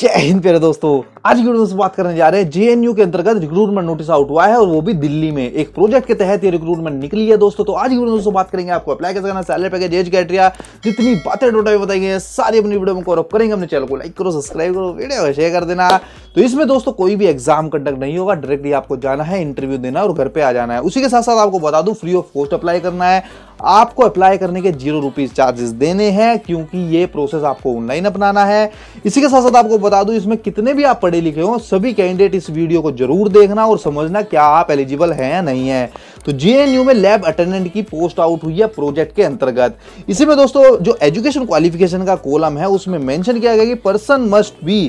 जय हिंद प्यारे दोस्तों आज की वीडियो से बात करने जा रहे हैं जेएनयू के अंतर्गत रिक्रूटमेंट नोटिस आउट हुआ है और वो भी दिल्ली में एक प्रोजेक्ट के तहत ये रिक्रूटमेंट निकली है दोस्तों तो आज की वीडियो दोस्तों बात करेंगे आपको अप्लाई कैसे करना सैलरी पैकेज एज क्राइटेरिया जितनी बातें टोटा बताई है सारी अपनी वीडियो में अप करेंगे अपने चैनल को लाइक करो सब्सक्राइब करो वीडियो शेयर कर देना तो इसमें दोस्तों कोई भी एग्जाम कंडक्ट नहीं होगा डायरेक्टली आपको जाना है इंटरव्यू देना और घर पे आ जाना है उसी के साथ साथ आपको बता दूं फ्री ऑफ कॉस्ट अप्लाई करना है आपको अप्लाई करने के जीरो रुपीज़ चार्जेस देने हैं क्योंकि ये प्रोसेस आपको ऑनलाइन अपनाना है इसी के साथ साथ आपको बता दूं इसमें कितने भी आप पढ़े लिखे हो सभी कैंडिडेट इस वीडियो को जरूर देखना और समझना क्या आप एलिजिबल हैं या नहीं है तो जेएनयू में लैब अटेंडेंट की पोस्ट आउट हुई है प्रोजेक्ट के अंतर्गत इसी में दोस्तों जो एजुकेशन क्वालिफिकेशन का कोलम है उसमें मेंशन किया गया कि person must be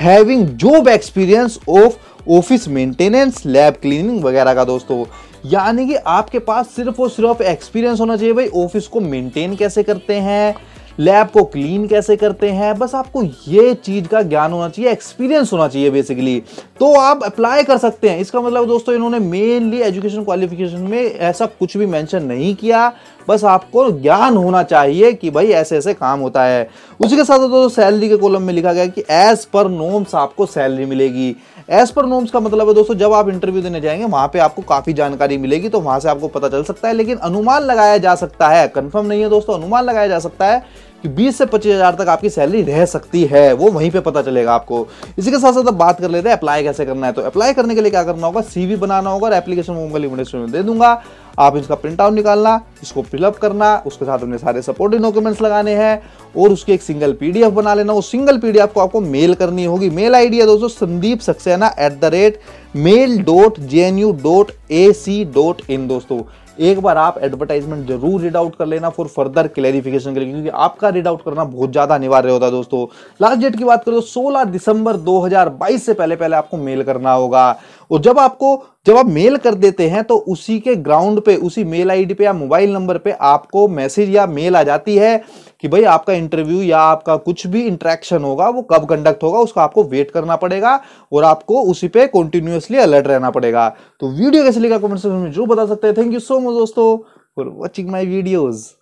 having job experience of office maintenance lab cleaning वगैरह का दोस्तों यानी कि आपके पास सिर्फ और सिर्फ एक्सपीरियंस होना चाहिए भाई ऑफिस को मेंटेन कैसे करते हैं लैब को क्लीन कैसे करते हैं बस आपको ये चीज़ का ज्ञान होना चाहिए एक्सपीरियंस होना चाहिए बेसिकली तो आप अप्लाई कर सकते हैं इसका मतलब दोस्तों इन्होंने मेनली एजुकेशन क्वालिफिकेशन में ऐसा कुछ भी मेंशन नहीं किया बस आपको ज्ञान होना चाहिए कि भाई ऐसे ऐसे काम होता है उसी के साथ दोस्तों सैलरी के कॉलम में लिखा गया कि एज पर नोम्स आपको सैलरी मिलेगी एज पर नॉर्म्स का मतलब है दोस्तों जब आप इंटरव्यू देने जाएंगे वहां पे आपको काफी जानकारी मिलेगी तो वहां से आपको पता चल सकता है लेकिन अनुमान लगाया जा सकता है कंफर्म नहीं है दोस्तों अनुमान लगाया जा सकता है कि 20 से पच्चीस हज़ार तक आपकी सैलरी रह सकती है वो वहीं पे पता चलेगा आपको इसी के साथ साथ अब बात कर लेते हैं अप्लाई कैसे करना है तो अप्लाई करने के लिए क्या करना होगा सीवी बनाना होगा और एप्लीकेशन मोबाइल इंडस्ट्री में दे दूंगा आप इसका प्रिंट आउट निकालना इसको फिलअप करना उसके साथ अपने सारे सपोर्टिंग डॉक्यूमेंट्स लगाने हैं और उसकी एक सिंगल पीडीएफ बना लेना वो सिंगल पीडीएफ को आपको मेल करनी होगी मेल आईडी है दोस्तों Sandeep Saxena at the rate mail dot J N U dot A C dot in दोस्तों एक बार आप एडवर्टाइजमेंट जरूर रीड आउट कर लेना फॉर फर्दर क्लैरिफिकेशन के लिए क्योंकि आपका रीड आउट करना बहुत ज़्यादा अनिवार्य होता है दोस्तों लास्ट डेट की बात करो तो सोलह दिसंबर 2022 से पहले पहले आपको मेल करना होगा और जब आपको जब आप मेल कर देते हैं तो उसी के ग्राउंड पे उसी मेल आईडी पे या मोबाइल नंबर पे आपको मैसेज या मेल आ जाती है कि भाई आपका इंटरव्यू या आपका कुछ भी इंटरेक्शन होगा वो कब कंडक्ट होगा उसका आपको वेट करना पड़ेगा और आपको उसी पे कंटिन्यूसली अलर्ट रहना पड़ेगा तो वीडियो कैसे लेगा कमेंट सेक्शन में जरूर बता सकते हैं थैंक यू सो मच दोस्तों फॉर वॉचिंग माई वीडियोज़